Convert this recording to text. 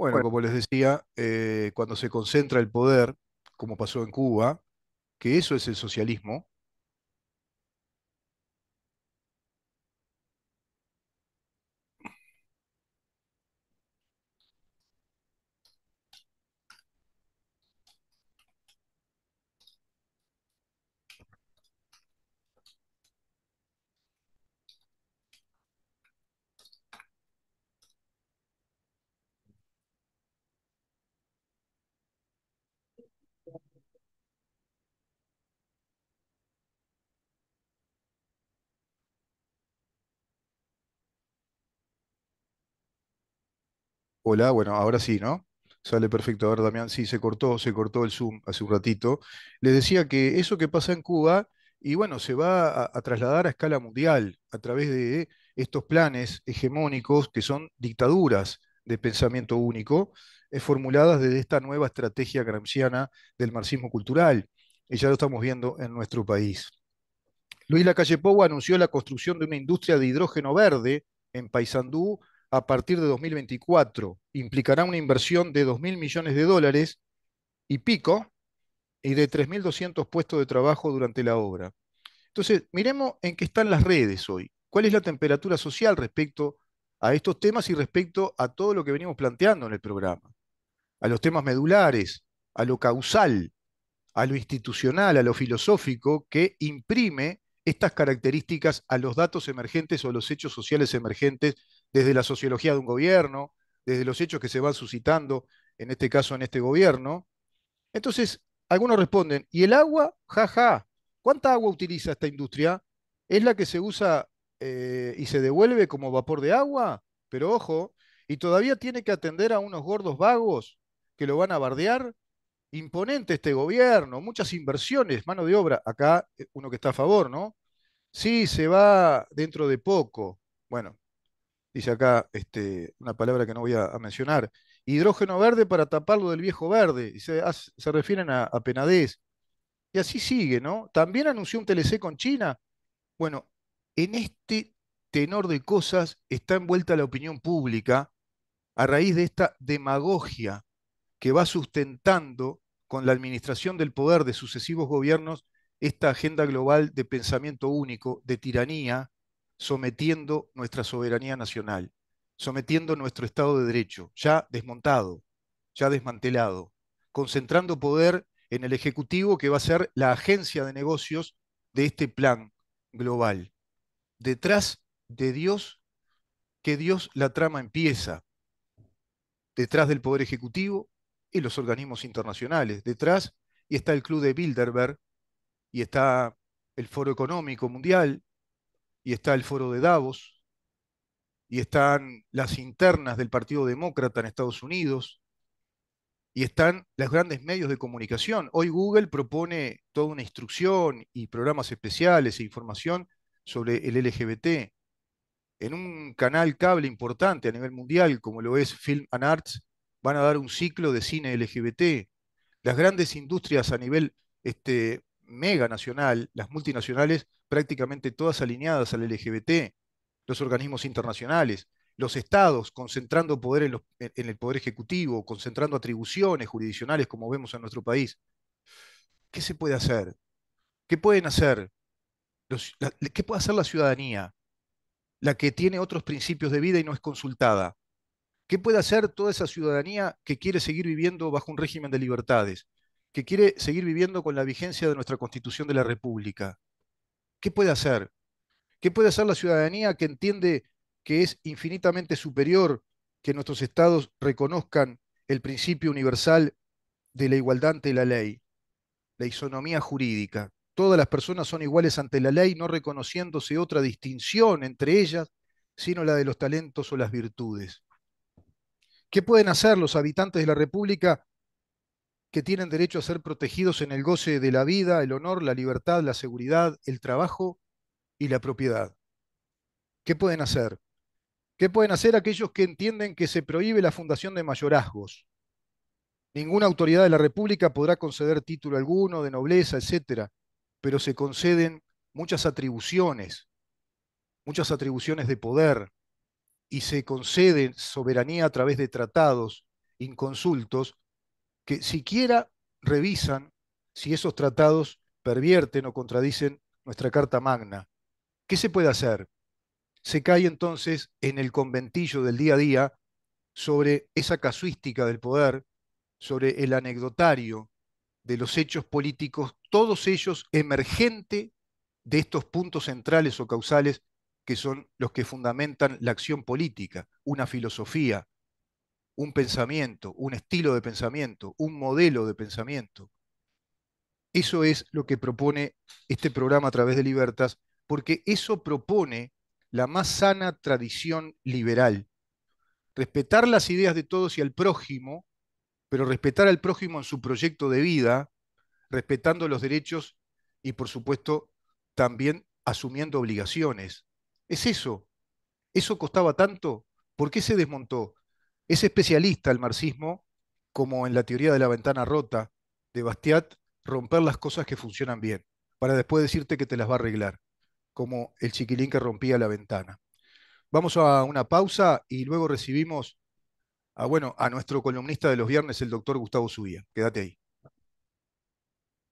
Bueno, como les decía, eh, cuando se concentra el poder, como pasó en Cuba, que eso es el socialismo, Hola, bueno, ahora sí, ¿no? Sale perfecto. A ver, Damián, sí, se cortó, se cortó el Zoom hace un ratito. Les decía que eso que pasa en Cuba, y bueno, se va a trasladar a escala mundial a través de estos planes hegemónicos que son dictaduras de pensamiento único, eh, formuladas desde esta nueva estrategia gramsciana del marxismo cultural, y ya lo estamos viendo en nuestro país. Luis Lacalle Pou anunció la construcción de una industria de hidrógeno verde en Paysandú a partir de 2024. Implicará una inversión de 2.000 millones de dólares y pico y de 3.200 puestos de trabajo durante la obra. Entonces, miremos en qué están las redes hoy. ¿Cuál es la temperatura social respecto a estos temas y respecto a todo lo que venimos planteando en el programa? a los temas medulares, a lo causal, a lo institucional, a lo filosófico, que imprime estas características a los datos emergentes o a los hechos sociales emergentes desde la sociología de un gobierno, desde los hechos que se van suscitando, en este caso en este gobierno. Entonces, algunos responden, ¿y el agua? Jaja, ja. ¿cuánta agua utiliza esta industria? ¿Es la que se usa eh, y se devuelve como vapor de agua? Pero ojo, y todavía tiene que atender a unos gordos vagos que lo van a bardear. Imponente este gobierno, muchas inversiones, mano de obra. Acá eh, uno que está a favor, ¿no? Sí, se va dentro de poco. Bueno, dice acá este, una palabra que no voy a, mencionar. Hidrógeno verde para taparlo del viejo verde. Y se, refieren a, a Penadez. Y así sigue, ¿no? También anunció un TLC con China. Bueno, en este tenor de cosas está envuelta la opinión pública a raíz de esta demagogia que va sustentando con la administración del poder de sucesivos gobiernos esta agenda global de pensamiento único, de tiranía, sometiendo nuestra soberanía nacional, sometiendo nuestro Estado de Derecho, ya desmontado, ya desmantelado, concentrando poder en el Ejecutivo que va a ser la agencia de negocios de este plan global. Detrás de Dios, que Dios la trama empieza. Detrás del Poder Ejecutivo, y los organismos internacionales. Detrás y está el Club de Bilderberg, y está el Foro Económico Mundial, y está el Foro de Davos, y están las internas del Partido Demócrata en Estados Unidos, y están los grandes medios de comunicación. Hoy Google propone toda una instrucción y programas especiales e información sobre el LGBT. En un canal cable importante a nivel mundial como lo es Film and Arts, van a dar un ciclo de cine LGBT. Las grandes industrias a nivel este, mega nacional, las multinacionales, prácticamente todas alineadas al LGBT, los organismos internacionales, los estados concentrando poder en, el poder ejecutivo, concentrando atribuciones jurisdiccionales como vemos en nuestro país. ¿Qué se puede hacer? ¿Qué pueden hacer? ¿Qué puede hacer la ciudadanía? La que tiene otros principios de vida y no es consultada. ¿Qué puede hacer toda esa ciudadanía que quiere seguir viviendo bajo un régimen de libertades? que quiere seguir viviendo con la vigencia de nuestra Constitución de la República. ¿Qué puede hacer? ¿Qué puede hacer la ciudadanía que entiende que es infinitamente superior que nuestros estados reconozcan el principio universal de la igualdad ante la ley, la isonomía jurídica? Todas las personas son iguales ante la ley, no reconociéndose otra distinción entre ellas, sino la de los talentos o las virtudes. ¿Qué pueden hacer los habitantes de la República que tienen derecho a ser protegidos en el goce de la vida, el honor, la libertad, la seguridad, el trabajo y la propiedad? ¿Qué pueden hacer? ¿Qué pueden hacer aquellos que entienden que se prohíbe la fundación de mayorazgos? Ninguna autoridad de la República podrá conceder título alguno de nobleza, etcétera. Pero se conceden muchas atribuciones, muchas atribuciones de poder, y se concede soberanía a través de tratados inconsultos que siquiera revisan si esos tratados pervierten o contradicen nuestra Carta Magna. ¿Qué se puede hacer? Se cae entonces en el conventillo del día a día sobre esa casuística del poder, sobre el anecdotario de los hechos políticos, todos ellos emergente de estos puntos centrales o causales que son los que fundamentan la acción política, una filosofía, un pensamiento, un estilo de pensamiento, un modelo de pensamiento. Eso es lo que propone este programa a través de Libertas, porque eso propone la más sana tradición liberal. Respetar las ideas de todos y al prójimo, pero respetar al prójimo en su proyecto de vida, respetando los derechos y, por supuesto, también asumiendo obligaciones. Es eso. Eso costaba tanto. ¿Por qué se desmontó? Es especialista el marxismo, como en la teoría de la ventana rota de Bastiat, romper las cosas que funcionan bien, para después decirte que te las va a arreglar, como el chiquilín que rompía la ventana. Vamos a una pausa y luego recibimos a, bueno, a nuestro columnista de los viernes, el doctor Gustavo Subía. Quédate ahí.